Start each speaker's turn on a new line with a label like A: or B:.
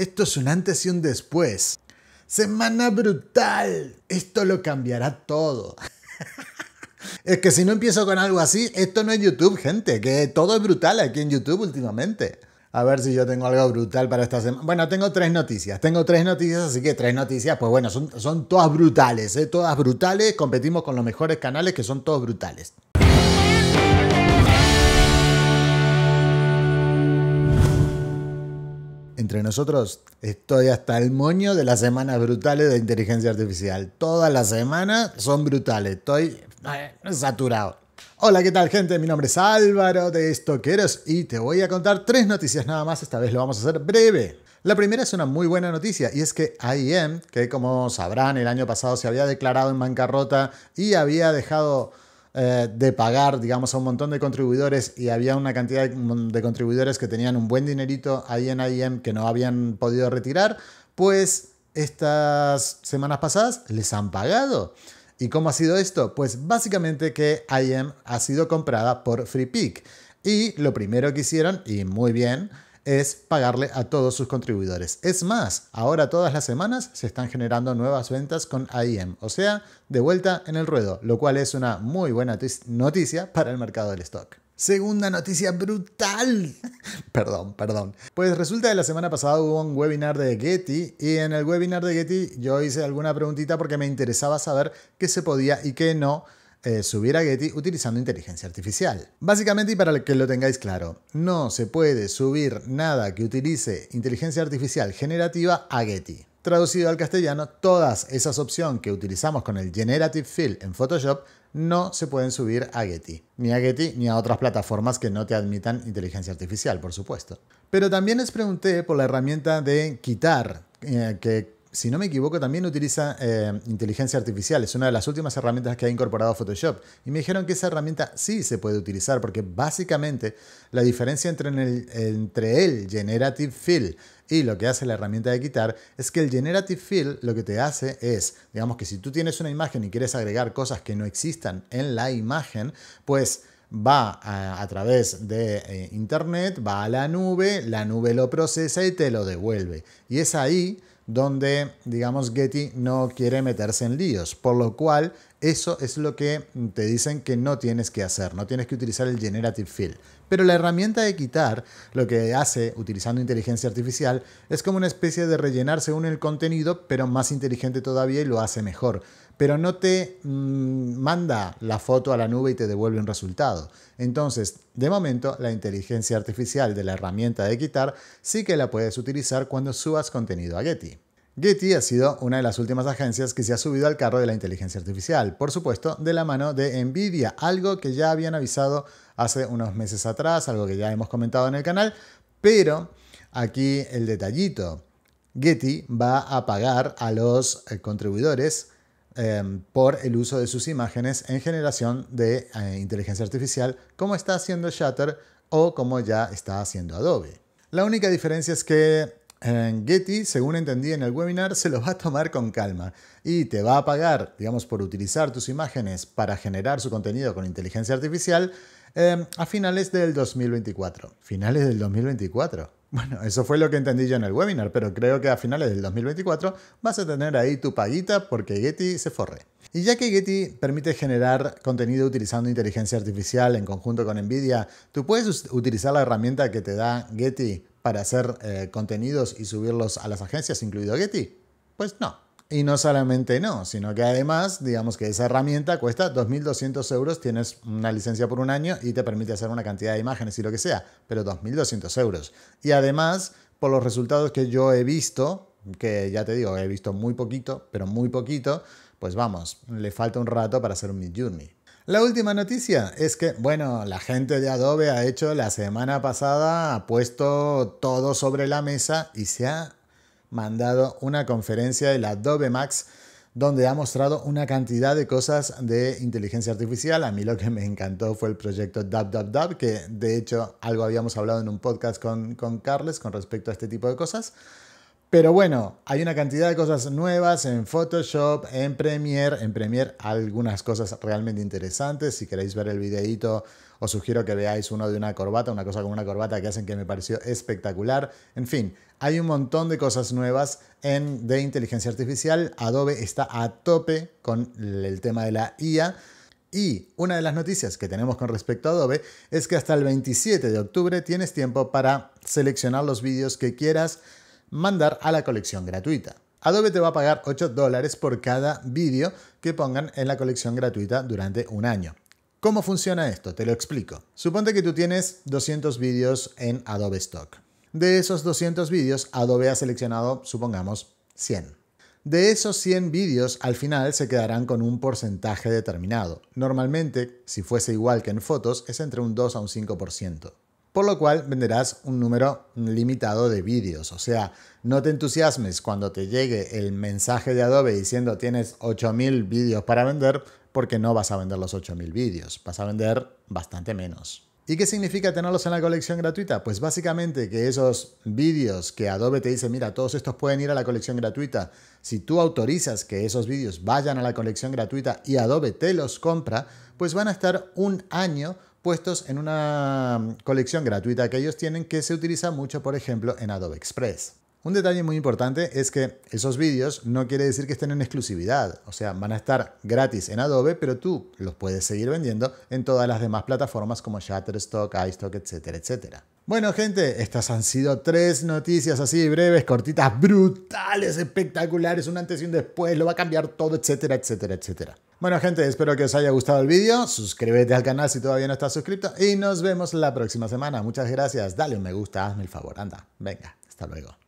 A: Esto es un antes y un después. Semana brutal. Esto lo cambiará todo. es que si no empiezo con algo así, esto no es YouTube, gente. Que todo es brutal aquí en YouTube últimamente. A ver si yo tengo algo brutal para esta semana. Bueno, tengo tres noticias. Tengo tres noticias, así que tres noticias, pues bueno, son, todas brutales, ¿eh? todas brutales. Competimos con los mejores canales que son todos brutales. entre nosotros estoy hasta el moño de las semanas brutales de inteligencia artificial. Todas las semanas son brutales. Estoy eh, saturado. Hola, ¿qué tal gente? Mi nombre es Álvaro de Estoqueros y te voy a contar tres noticias nada más. Esta vez lo vamos a hacer breve. La primera es una muy buena noticia y es que IEM, que como sabrán el año pasado se había declarado en bancarrota y había dejado eh, de pagar, digamos, a un montón de contribuidores y había una cantidad de contribuidores que tenían un buen dinerito ahí en IEM que no habían podido retirar, pues estas semanas pasadas les han pagado. ¿Y cómo ha sido esto? Pues básicamente que IEM ha sido comprada por FreePeak. Y lo primero que hicieron, y muy bien, es pagarle a todos sus contribuidores. Es más, ahora todas las semanas se están generando nuevas ventas con AIM, o sea, de vuelta en el ruedo, lo cual es una muy buena noticia para el mercado del stock. Segunda noticia brutal. perdón, perdón. Pues resulta que la semana pasada hubo un webinar de Getty y en el webinar de Getty yo hice alguna preguntita porque me interesaba saber qué se podía y qué no eh, subir a Getty utilizando inteligencia artificial. Básicamente, y para que lo tengáis claro, no se puede subir nada que utilice inteligencia artificial generativa a Getty. Traducido al castellano, todas esas opciones que utilizamos con el Generative Fill en Photoshop no se pueden subir a Getty. Ni a Getty ni a otras plataformas que no te admitan inteligencia artificial, por supuesto. Pero también les pregunté por la herramienta de quitar, eh, que si no me equivoco, también utiliza eh, inteligencia artificial. Es una de las últimas herramientas que ha incorporado Photoshop. Y me dijeron que esa herramienta sí se puede utilizar porque básicamente la diferencia entre, el, Generative Fill y lo que hace la herramienta de quitar es que el Generative Fill lo que te hace es, digamos que si tú tienes una imagen y quieres agregar cosas que no existan en la imagen, pues va a, través de eh, internet, va a la nube, la nube lo procesa y te lo devuelve. Y es ahí donde, digamos, Getty no quiere meterse en líos, por lo cual eso es lo que te dicen que no tienes que hacer, no tienes que utilizar el generative fill. Pero la herramienta de quitar lo que hace utilizando inteligencia artificial es como una especie de rellenar según el contenido, pero más inteligente todavía y lo hace mejor. Pero no te mm, manda la foto a la nube y te devuelve un resultado. Entonces, de momento, la inteligencia artificial de la herramienta de quitar sí que la puedes utilizar cuando subas contenido a Getty. Getty ha sido una de las últimas agencias que se ha subido al carro de la inteligencia artificial, por supuesto, de la mano de Nvidia, algo que ya habían avisado hace unos meses atrás, algo que ya hemos comentado en el canal, pero aquí el detallito. Getty va a pagar a los eh, contribuidores em, por el uso de sus imágenes en generación de eh, inteligencia artificial, como está haciendo Shutter o como ya está haciendo Adobe. La única diferencia es que Getty, según entendí en el webinar, se lo va a tomar con calma y te va a pagar, digamos, por utilizar tus imágenes para generar su contenido con inteligencia artificial eh, a finales del 2024. ¿Finales del 2024? Bueno, eso fue lo que entendí yo en el webinar, pero creo que a finales del 2024 vas a tener ahí tu paguita porque Getty se forre. Y ya que Getty permite generar contenido utilizando inteligencia artificial en conjunto con Nvidia, tú puedes utilizar la herramienta que te da Getty para hacer eh, contenidos y subirlos a las agencias, incluido Getty? Pues no. Y no solamente no, sino que además, digamos que esa herramienta cuesta 2.200 euros, tienes una licencia por un año y te permite hacer una cantidad de imágenes y lo que sea, pero 2.200 euros. Y además, por los resultados que yo he visto, que ya te digo, he visto muy poquito, pero muy poquito, pues vamos, le falta un rato para hacer un mid-journey. La última noticia es que, bueno, la gente de Adobe ha hecho la semana pasada, ha puesto todo sobre la mesa y se ha mandado una conferencia del Adobe Max donde ha mostrado una cantidad de cosas de inteligencia artificial. A mí lo que me encantó fue el proyecto DubDubDub, que de hecho algo habíamos hablado en un podcast con, con Carles con respecto a este tipo de cosas. Pero bueno, hay una cantidad de cosas nuevas en Photoshop, en Premiere, en Premiere algunas cosas realmente interesantes. Si queréis ver el videíto, os sugiero que veáis uno de una corbata, una cosa con una corbata que hacen que me pareció espectacular. En fin, hay un montón de cosas nuevas en, de inteligencia artificial. Adobe está a tope con el tema de la IA. Y una de las noticias que tenemos con respecto a Adobe es que hasta el 27 de octubre tienes tiempo para seleccionar los vídeos que quieras mandar a la colección gratuita. Adobe te va a pagar 8 dólares por cada vídeo que pongan en la colección gratuita durante un año. ¿Cómo funciona esto? Te lo explico. Suponte que tú tienes 200 vídeos en Adobe Stock. De esos 200 vídeos, Adobe ha seleccionado, supongamos, 100. De esos 100 vídeos, al final se quedarán con un porcentaje determinado. Normalmente, si fuese igual que en fotos, es entre un 2 a un 5% por lo cual venderás un número limitado de vídeos. O sea, no te entusiasmes cuando te llegue el mensaje de Adobe diciendo tienes 8.000 vídeos para vender, porque no vas a vender los 8.000 vídeos, vas a vender bastante menos. ¿Y qué significa tenerlos en la colección gratuita? Pues básicamente que esos vídeos que Adobe te dice, mira, todos estos pueden ir a la colección gratuita, si tú autorizas que esos vídeos vayan a la colección gratuita y Adobe te los compra, pues van a estar un año puestos en una mm, colección gratuita que ellos tienen que se utiliza mucho, por ejemplo, en Adobe Express. Un detalle muy importante es que esos vídeos no quiere decir que estén en exclusividad, o sea, van a estar gratis en Adobe, pero tú los puedes seguir vendiendo en todas las demás plataformas como Shutterstock, iStock, etcétera, etcétera. Bueno gente, estas han sido tres noticias así breves, cortitas, brutales, espectaculares, un antes y un después, lo va a cambiar todo, etcétera, etcétera, etcétera. Bueno gente, espero que os haya gustado el vídeo, suscríbete al canal si todavía no estás suscrito y nos vemos la próxima semana. Muchas gracias, dale un me gusta, hazme el favor, anda, venga, hasta luego.